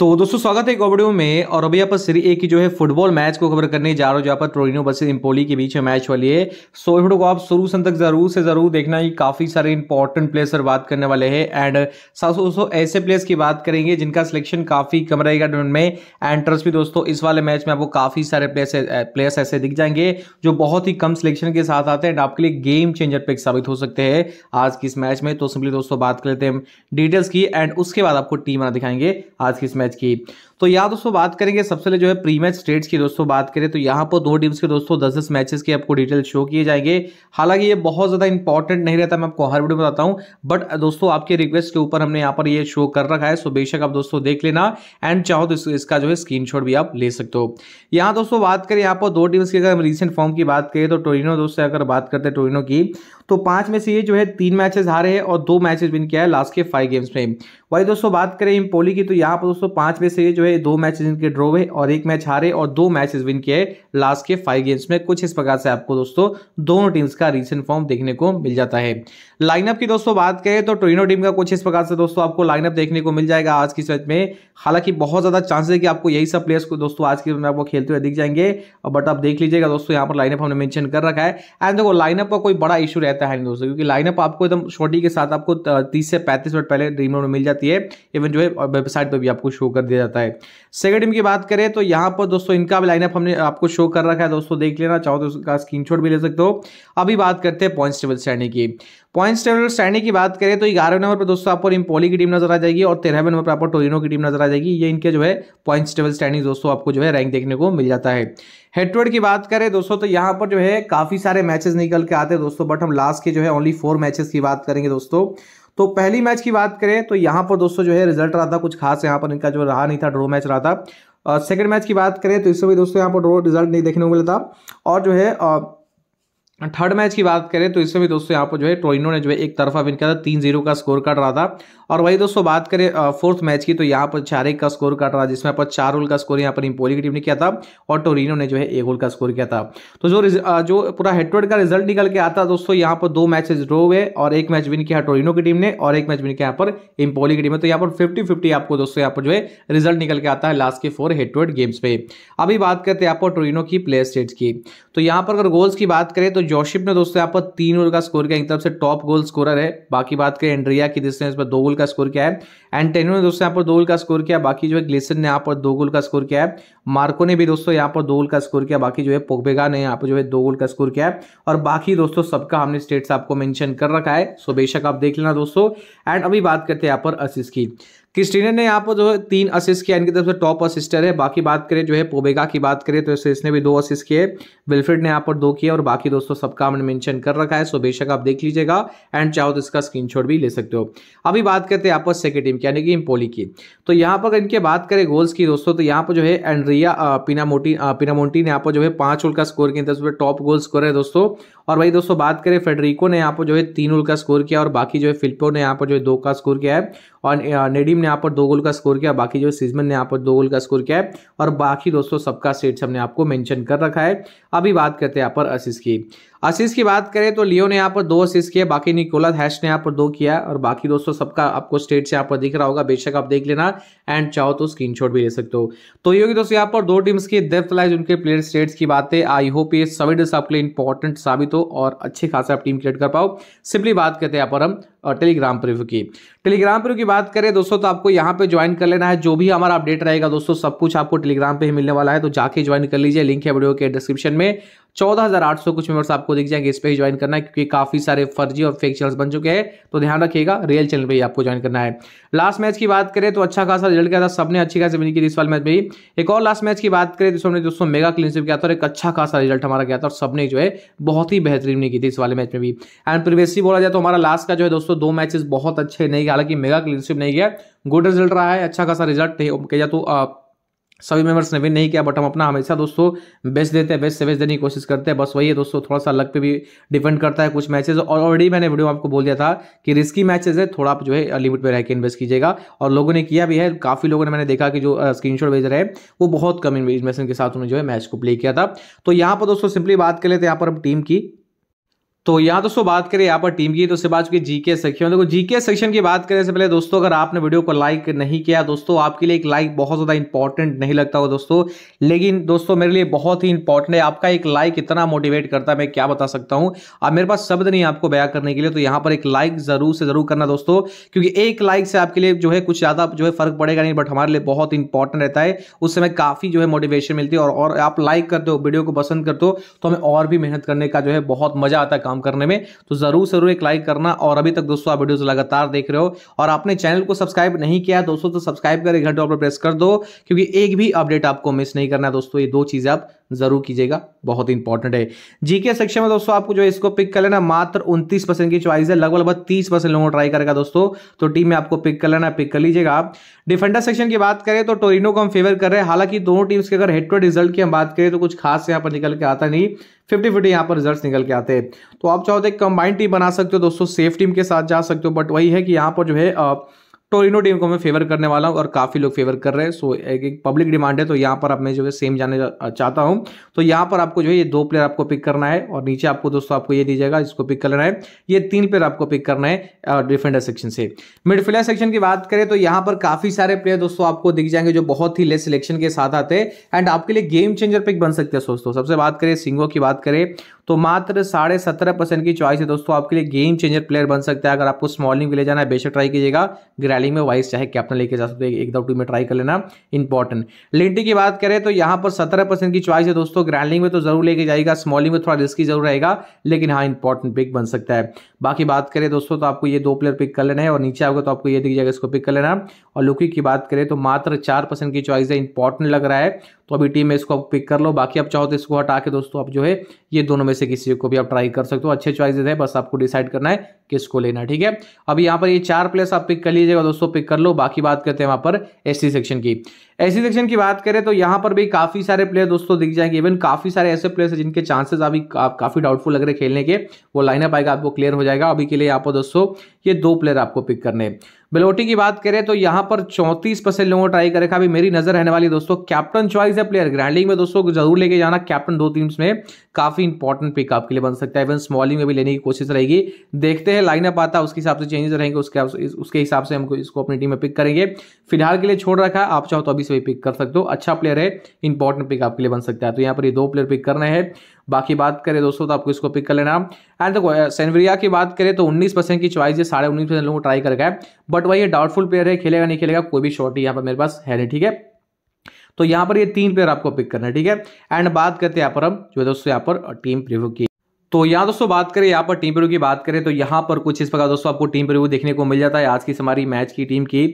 तो दोस्तों स्वागत है एक में और अभी यहाँ पर सीरी ए की जो है फुटबॉल मैच को कवर करने जा रहा हो जहाँ पर टोरिनो वर्सेज इम्पोली के बीच मैच वाली है सो वीडियो को आप शुरू से तक जरूर से जरूर देखना ही काफी सारे इंपॉर्टेंट प्लेयर्स पर बात करने वाले हैं एंड साथ दोस्तों ऐसे प्लेयर्स की बात करेंगे जिनका सिलेक्शन काफी कम रहेगा टूर्नमेंट में एंड ट्रस्ट भी दोस्तों इस वाले मैच में आपको काफी सारे प्लेयर्स प्लेयर्स ऐसे दिख जाएंगे जो बहुत ही कम सिलेक्शन के साथ आते हैं एंड आपके लिए गेम चेंजर पिक साबित हो सकते हैं आज की इस मैच में तो सिंपली दोस्तों बात कर लेते हैं डिटेल्स की एंड उसके बाद आपको टीम दिखाएंगे आज की इस मैच की तो यहाँ दोस्तों बात करेंगे सबसे पहले जो है प्री मैच स्टेट्स की दोस्तों बात करें तो यहाँ पर दो टीम्स के दोस्तों दस दस मैचेस के आपको डिटेल शो किए जाएंगे हालांकि ये बहुत ज़्यादा इंपॉर्टेंट नहीं रहता मैं आपको हर वीडियो बताता हूँ बट दोस्तों आपके रिक्वेस्ट के ऊपर हमने यहाँ पर ये शो कर रखा है सो बेशक आप दोस्तों देख लेना एंड चाहो तो इसका जो है स्क्रीन भी आप ले सकते हो यहाँ दोस्तों बात करें यहाँ पर दो टीम्स की अगर हम रिसेंट फॉर्म की बात करें तो टोरिनो दोस्तों अगर बात करते हैं टोरिनो की तो पांच में से ये जो है तीन मैचेस हारे हैं और दो मैचेस विन किया है लास्ट के फाइव गेम्स में वही दोस्तों बात करें इम्पोली की तो यहाँ पर दोस्तों पांच में से ये जो है हुए दो मैच इनके ड्रॉ हुए और एक मैच हारे और दो मैचेस विन किए लास्ट के फाइव गेम्स में कुछ इस प्रकार से आपको दोस्तों दोनों टीम्स का रिसेंट फॉर्म देखने को मिल जाता है लाइनअप की दोस्तों बात करें तो ट्रेनो टीम का कुछ इस प्रकार से दोस्तों आपको लाइनअप देखने को मिल जाएगा आज की सच में हालांकि बहुत ज्यादा चांसेस है कि आपको यही सब प्लेयर्स को दोस्तों आज की में आपको खेलते हुए दिख जाएंगे बट आप देख लीजिएगा दोस्तों यहाँ पर लाइनअप हमने मैंशन कर रखा है एंड देखो लाइनअप का कोई बड़ा इशू रहता है दोस्तों क्योंकि लाइनअप आपको एकदम शॉर्टी के साथ आपको तीस से पैंतीस मिनट पहले ड्रीम में मिल जाती है इवन जो है वेबसाइट पर भी आपको शो कर दिया जाता है सेकंड टीम की बात करें तो यहाँ पर दोस्तों इनका भी लाइनअप हमने आपको शो कर रखा है दोस्तों देख लेना चाहो तो उसका स्क्रीन भी ले सकते हो अभी बात करते हैं पॉइंट्स टेबल श्रेणी की पॉइंट्स टेबल श्रेणी की बात करें तो ग्यारहवें नंबर पर दोस्तों आपको इम्पोली की टीम नजर आ जाएगी और तेरहवें नंबर पर आपको टोरिनो की टीम नजर आ जाएगी ये इनके जो है पॉइंट्स टेबल श्रेणी दोस्तों आपको जो है रैंक देखने को मिल जाता है हेडवर्ड की बात करें दोस्तों तो यहाँ पर जो है काफ़ी सारे मैचेस निकल के आते हैं दोस्तों बट हम लास्ट के जो है ओनली फोर मैचेस की बात करेंगे दोस्तों तो पहली मैच की बात करें तो यहाँ पर दोस्तों जो है रिजल्ट रहा था कुछ खास यहाँ पर इनका जो रहा नहीं था ड्रो मैच रहा था सेकंड मैच की बात करें तो इससे भी दोस्तों यहाँ पर ड्रो रिजल्ट नहीं देखने को मिला था और जो है थर्ड मैच की बात करें तो इसमें भी दोस्तों यहाँ पर जो है टोरिनो ने जो है एक तरफा विन किया था तीन जीरो का स्कोर कट रहा था और वही दोस्तों बात करें फोर्थ मैच की तो यहाँ पर चार एक का स्कोर कट रहा जिसमें पर चार गोल का स्कोर यहाँ पर इम्पोली की टीम ने किया था और टोरिनो ने जो है एक ओल का स्कोर किया था तो जो जो पूरा हेडवर्ड का रिजल्ट निकल के आता दोस्तों यहाँ पर दो मैच ड्रो हुए और एक मैच विन किया टोरिनो की टीम ने और एक मैच विन किया यहाँ पर इम्पोली की टीम ने तो यहाँ पर फिफ्टी फिफ्टी आपको दोस्तों यहाँ पर जो है रिजल्ट निकल के आता है लास्ट के फोर हेडवर्ड गेम्स पे अभी बात करते हैं यहाँ पर टोरिनो की प्लेयर स्टेट की तो यहाँ पर अगर गोल्स की बात करें तो जोशिप ने दोस्तों यहाँ पर तीन गोल का स्कोर किया एक तरफ से टॉप गोल स्कोरर है बाकी बात करें एंड्रिया की जिसने इस पर दो गोल का स्कोर किया है एंटेनियो ने दोस्तों यहाँ पर दो गोल का स्कोर किया बाकी जो है ग्लेसन ने यहाँ पर दो गोल का स्कोर किया है मार्को ने भी दोस्तों यहाँ पर दो गोल का स्कोर किया बाकी जो है पोगबेगा ने यहाँ पर जो है दो गोल का स्कोर किया है और बाकी दोस्तों सबका हमने स्टेट्स आपको मैंशन कर रखा है सो बेशक आप देख लेना दोस्तों एंड अभी बात करते हैं यहाँ पर असिस की क्रिस्टीने ने यहाँ पर जो है तीन असिस्ट किया इनकी तरफ से टॉप असिस्टर है बाकी बात करें जो है पोबेगा की बात करें तो इसने भी दो असिस्ट किए विलफ्रेड ने यहाँ पर दो किए और बाकी दोस्तों सबका हमने मेंशन कर रखा है सो बेशक आप देख लीजिएगा एंड चाहो तो इसका स्क्रीनशॉट भी ले सकते हो अभी बात करते हैं आपस सेकेंड टीम की यानी कि इम्पोली की तो यहाँ पर इनके बात करें गोल्स की दोस्तों तो यहाँ पर जो है एंड्रिया पिनामोटी पिनामोटी ने यहाँ पर जो है पांच उल का स्कोर किया था टॉप गोल स्कोर है दोस्तों और वही दोस्तों बात करें फेडरिको ने यहाँ पर जो है तीन उल का स्कोर किया और बाकी जो है फिल्पो ने यहाँ पर जो है दो का स्कोर किया है और नेडिम ने यहाँ पर दो गोल का स्कोर किया बाकी जो सिजमन ने यहाँ पर दो गोल का स्कोर किया है और बाकी दोस्तों सबका स्टेट्स हमने आपको मैंशन कर रखा है अभी बात करते हैं यहाँ पर असिस की असिस की बात करें तो लियो ने यहाँ पर दो असिस किए बाकी निकोला हैश ने यहाँ पर दो किया और बाकी दोस्तों सबका आपको स्टेट से यहाँ पर दिख रहा होगा बेशक आप देख लेना एंड चाहो तो स्क्रीन भी ले सकते हो तो ये होगी दोस्तों यहाँ पर दो टीम्स की डेफ लाइज उनके प्लेयर स्टेट्स की बात है आई होप ये सभी डेट्स आपके लिए इंपॉर्टेंट साबित हो और अच्छे खासा आप टीम क्रिएट कर पाओ सिंपली बात करते हैं यहाँ पर हम और टेलीग्राम प्रिव्यू की टेलीग्राम प्रिव्यू की बात करें दोस्तों तो आपको यहाँ पे ज्वाइन कर लेना है जो भी हमारा अपडेट रहेगा दोस्तों सब कुछ आपको टेलीग्राम पे ही मिलने वाला है तो जाके ज्वाइन कर लीजिए लिंक है वीडियो के डिस्क्रिप्शन में चौदह हज़ार आठ सौ कुछ मेंबर्स आपको दिख जाएंगे इस पर ही ज्वाइन करना है क्योंकि काफ़ी सारे फर्जी और फेक चैनल्स बन चुके हैं तो ध्यान रखिएगा रियल चैनल पर ही आपको ज्वाइन करना है लास्ट मैच की बात करें तो अच्छा खासा रिजल्ट क्या था सबने अच्छी खासी विनिंग की इस वाल मैच में एक और लास्ट मैच की बात करें तो हमने दोस्तों मेगा क्लीनशिप किया था और एक अच्छा खासा रिजल्ट हमारा गया था और सबने जो है बहुत ही बेहतरीन नहीं की थी इस वाले मैच में भी एंड प्रीवियसली बोला जाए तो हमारा लास्ट का जो है दोस्तों दो मैचेस बहुत अच्छे नहीं गया हालांकि मेगा क्लीनशिप नहीं गया गुड रिजल्ट रहा है अच्छा खासा रिजल्ट नहीं कह तो सभी मेंबर्स ने विन नहीं किया बट हम अपना हमेशा दोस्तों बेस्ट देते हैं बेस्ट से बेस्ट देने की कोशिश करते हैं बस वही है दोस्तों थोड़ा सा लक पे भी डिपेंड करता है कुछ मैचेस और ऑलरेडी मैंने वीडियो आपको बोल दिया था कि रिस्की मैचेस है थोड़ा आप जो है लिमिट में रह के इन्वेस्ट कीजिएगा और लोगों ने किया भी है काफ़ी लोगों ने मैंने देखा कि जो स्क्रीन शॉट भेज रहे हैं वो बहुत कम इन्वेस्टमेंट के साथ उन्होंने जो है मैच को प्ले किया था तो यहाँ पर दोस्तों सिंपली बात कर लेते हैं यहाँ पर हम टीम की तो यहाँ दोस्तों बात करें यहाँ पर टीम की तो उससे बात चुकी जीके सेक्शन देखो जीके सेक्शन की बात करें से पहले दोस्तों अगर आपने वीडियो को लाइक नहीं किया दोस्तों आपके लिए एक लाइक बहुत ज़्यादा इंपॉर्टेंट नहीं लगता हो दोस्तों लेकिन दोस्तों मेरे लिए बहुत ही इंपॉर्टेंट है आपका एक लाइक इतना मोटिवेट करता है मैं क्या बता सकता हूँ अब मेरे पास शब्द नहीं आपको बया करने के लिए तो यहाँ पर एक लाइक ज़रूर से ज़रूर करना दोस्तों क्योंकि एक लाइक से आपके लिए जो है कुछ ज़्यादा जो है फर्क पड़ेगा नहीं बट हमारे लिए बहुत इंपॉर्टेंट रहता है उस समय काफ़ी जो है मोटिवेशन मिलती है और आप लाइक करते हो वीडियो को पसंद करते हो तो हमें और भी मेहनत करने का जो है बहुत मज़ा आता है काम करने में तो ज़रूर ज़रूर एक लाइक करना और अभी तक दोस्तों आप वीडियोज़ लगातार देख रहे हो और आपने चैनल को सब्सक्राइब नहीं किया दोस्तों तो सब्सक्राइब कर एक घंटे प्रेस कर दो क्योंकि एक भी अपडेट आपको मिस नहीं करना है दोस्तों ये दो चीज़ें आप जरूर कीजिएगा बहुत इंपॉर्टेंट है जीके सेक्शन में दोस्तों आपको जो इसको पिक कर लेना मात्र उनतीस परसेंट की चॉइस है लगभग लगभग तीस परसेंट लोगों ट्राई करेगा दोस्तों तो टीम में आपको पिक कर लेना पिक कर लीजिएगा आप डिफेंडर सेक्शन की बात करें तो टोरिनो को हम फेवर कर रहे हैं हालांकि दोनों टीम्स के अगर हेड टू रिजल्ट की हम बात करें तो कुछ खास यहाँ पर निकल के आता नहीं फिफ्टी फिफ्टी यहाँ पर रिजल्ट निकल के आते हैं तो आप चाहो तो एक कंबाइंड टीम बना सकते हो दोस्तों सेफ टीम के साथ जा सकते हो बट वही है कि यहाँ पर जो है टोरिनो टीम को मैं फेवर करने वाला हूँ और काफ़ी लोग फेवर कर रहे हैं सो एक एक पब्लिक डिमांड है तो यहाँ पर आप मैं जो है सेम जाने चाहता हूँ तो यहाँ पर आपको जो है ये दो प्लेयर आपको पिक करना है और नीचे आपको दोस्तों आपको ये दीजिएगा इसको पिक करना है ये तीन प्लेयर आपको पिक करना है डिफेंडर सेक्शन से मिडफील्डर सेक्शन की बात करें तो यहाँ पर काफ़ी सारे प्लेयर दोस्तों आपको दिख जाएंगे जो बहुत ही लेस सिलेक्शन के साथ आते हैं एंड आपके लिए गेम चेंजर पिक बन सकते हैं दोस्तों सबसे बात करें सिंगो की बात करें तो मात्र साढ़े सत्रह परसेंट की चॉइस है दोस्तों आपके लिए गेम चेंजर प्लेयर बन सकता है अगर आपको स्मॉलिंग भी ले जाना है बेशक ट्राई कीजिएगा ग्रैलिंग में वाइस चाहे कैप्टन लेके जा सकते हैं एक दो टू में ट्राई कर लेना इंपॉर्टेंट लिंटी की बात करें तो यहाँ पर सत्रह परसेंट की चॉइस है दोस्तों ग्रैलिंग में तो जरूर लेके जाएगा स्मॉलिंग में थोड़ा रिस्की जरूर रहेगा लेकिन हाँ इंपॉर्टेंट पिक बन सकता है बाकी बात करें दोस्तों तो आपको ये दो प्लेयर पिक कर लेना है और नीचे आओगे तो आपको ये दिख जाएगा इसको पिक कर लेना और लुकी की बात करें तो मात्र चार की चॉइस है इंपॉर्टेंट लग रहा है तो अभी टीम में इसको आप पिक कर लो बाकी आप चाहो तो इसको हटा के दोस्तों आप जो है ये दोनों में से किसी को भी आप ट्राई कर सकते हो अच्छे चॉइसेस है बस आपको डिसाइड करना है किसको लेना ठीक है अब यहाँ पर ये चार प्लेस आप पिक कर लीजिएगा दोस्तों पिक कर लो बाकी बात करते हैं वहाँ पर एस सेक्शन की एस सेक्शन की बात करें तो यहाँ पर भी काफ़ी सारे प्लेयर दोस्तों दिख जाएंगे इवन काफ़ी सारे ऐसे प्लेयर्स हैं जिनके चांसेस अभी काफ़ी डाउटफुल लग रहे खेलने के वो लाइनअप आएगा आपको क्लियर हो जाएगा अभी के लिए यहाँ पर दोस्तों ये दो प्लेयर आपको पिक करने हैं बेलोटी की बात करें तो यहां पर चौंतीस परसेंट लोगों ने ट्राई कर रखा अभी मेरी नजर रहने वाली दोस्तों कैप्टन चॉइस है प्लेयर ग्रैंडिंग में दोस्तों जरूर लेके जाना कैप्टन दो टीम्स में काफी इंपॉर्टेंट पिक आपके लिए बन सकता है इवन स्मॉलिंग में भी लेने की कोशिश रहेगी देखते हैं लाइनअप आता उसके हिसाब से चेंजेस रहेंगे उसके उसके हिसाब से हमको इसको अपनी टीम में पिक करेंगे फिलहाल के लिए छोड़ रखा है आप चाहो तो अभी से भी पिक कर सकते हो अच्छा प्लेयर है इंपॉर्टेंट पिक आपके लिए बन सकता है तो यहाँ पर ये दो प्लेयर पिक करना है बाकी बात करें दोस्तों तो आपको इसको पिक कर लेना एंड देखो सेनवरिया की बात करें तो उन्नीस परसेंट की चॉइस है साढ़े उन्नीस परसेंट लोगों ट्राई कर गए बट वही डाउटफुल प्लेयर है खेलेगा नहीं खेलेगा कोई भी शॉर्ट यहाँ पर मेरे पास है ठीक है तो यहाँ पर ये तीन प्लेयर आपको पिक करना है ठीक है एंड बात करते हैं यहाँ पर हम जो है दोस्तों यहाँ पर टीम प्रिव्यू की तो यहाँ दोस्तों बात करें यहाँ पर टीम प्रिव्यू की बात करें तो यहाँ पर कुछ इस प्रकार दोस्तों आपको टीम प्रिव्यू देखने को मिल जाता है आज की हमारी मैच की टीम की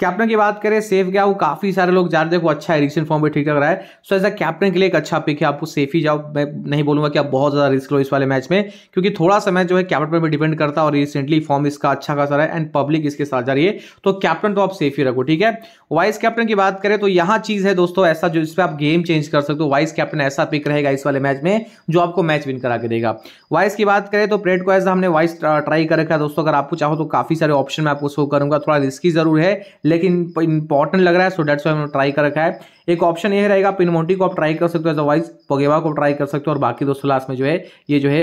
कैप्टन की बात करें सेफ गया वो काफी सारे लोग जा रहे देखो अच्छा है रिसेंट फॉर्म में ठीक लग रहा है सो एज अ कैप्टन के लिए एक अच्छा पिक है आपको सेफ ही जाओ मैं नहीं बोलूंगा कि आप बहुत ज्यादा रिस्क लो इस वाले मैच में क्योंकि थोड़ा समय जो है कैप्टन पर डिपेंड करता है और रिसेंटली फॉर्म इसका अच्छा खासा रहा है एंड पब्लिक इसके साथ जा रही है तो कैप्टन तो आप सेफ ही रखो ठीक है वाइस कैप्टन की बात करें तो यहाँ चीज है दोस्तों ऐसा जो पर आप गेम चेंज कर सकते हो वाइस कैप्टन ऐसा पिक रहेगा इस वाले मैच में जो आपको मैच विन करा के देगा वाइस की बात करें तो प्रेड को एज हमने वाइस ट्राई कर रखा है दोस्तों अगर आपको चाहो तो काफी सारे ऑप्शन में आपको शो करूंगा थोड़ा रिस्की जरूर है लेकिन इंपॉर्टेंट लग रहा है सो डेट्स वाई हमने ट्राई कर रखा है एक ऑप्शन ये रहेगा पिनमोटी को आप ट्राई कर सकते हो अदरवाइज पोगेवा को ट्राई कर सकते हो और बाकी दोस्तों लास्ट में जो है ये जो है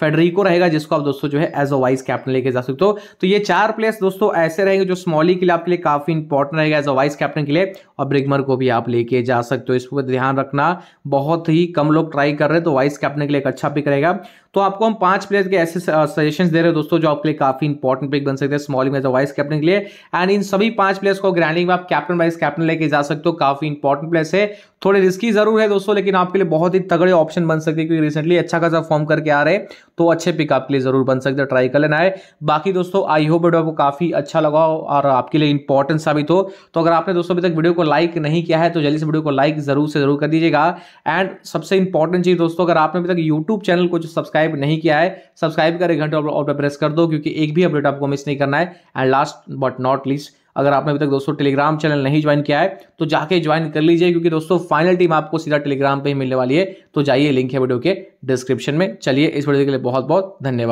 फेडरिको रहेगा जिसको आप दोस्तों जो है एज अ वाइस कैप्टन लेके जा सकते हो तो ये चार प्लेयर्स दोस्तों ऐसे रहेंगे जो स्मॉली के लिए आपके लिए काफी इंपॉर्टेंट रहेगा एज अ वाइस कैप्टन के लिए और ब्रिगमर को भी आप लेके जा सकते हो इस पर ध्यान रखना बहुत ही कम लोग ट्राई कर रहे हैं तो वाइस कैप्टन के लिए एक अच्छा पिक रहेगा तो आपको हम पांच प्लेयर्स के ऐसे सजेशन दे रहे दोस्तों जो आपके लिए काफी इंपॉर्टेंट पिक बन सकते हैं Smalling as a vice captain के लिए एंड इन सभी पांच प्लेयर्स को ग्रैंडिंग में आप कैप्टन वाइस कैप्टन लेके जा सकते हो काफी इंपॉर्टेंट प्लेस है थोड़े रिस्की जरूर है दोस्तों लेकिन आपके लिए बहुत ही तगड़े ऑप्शन बन सकते हैं क्योंकि रिसेंटली अच्छा खासा फॉर्म करके आ रहे तो अच्छे पिक आपके लिए जरूर बन सकते हैं ट्राई कर लेना है बाकी दोस्तों आई होप वीडियो आपको काफी अच्छा लगा और आपके लिए इंपॉर्टेंट साबित हो तो अगर आपने दोस्तों अभी तक वीडियो को लाइक नहीं किया है तो जल्दी से वीडियो को लाइक जरूर से जरूर कर दीजिएगा एंड सबसे इंपॉर्टेंट चीज दोस्तों अगर आपने अभी तक यूट्यूब चैनल को सब्सक्राइब नहीं किया है सब्सक्राइब करें घंटे और प्रेस कर दो क्योंकि एक भी अपडेट आपको मिस नहीं करना है and last but not least अगर आपने अभी तक दोस्तों टेलीग्राम चैनल नहीं ज्वाइन किया है तो जाके ज्वाइन कर लीजिए क्योंकि दोस्तों फाइनल टीम आपको सीधा टेलीग्राम पर ही मिलने वाली है तो जाइए लिंक है वीडियो के डिस्क्रिप्शन में चलिए इस वीडियो के लिए बहुत बहुत धन्यवाद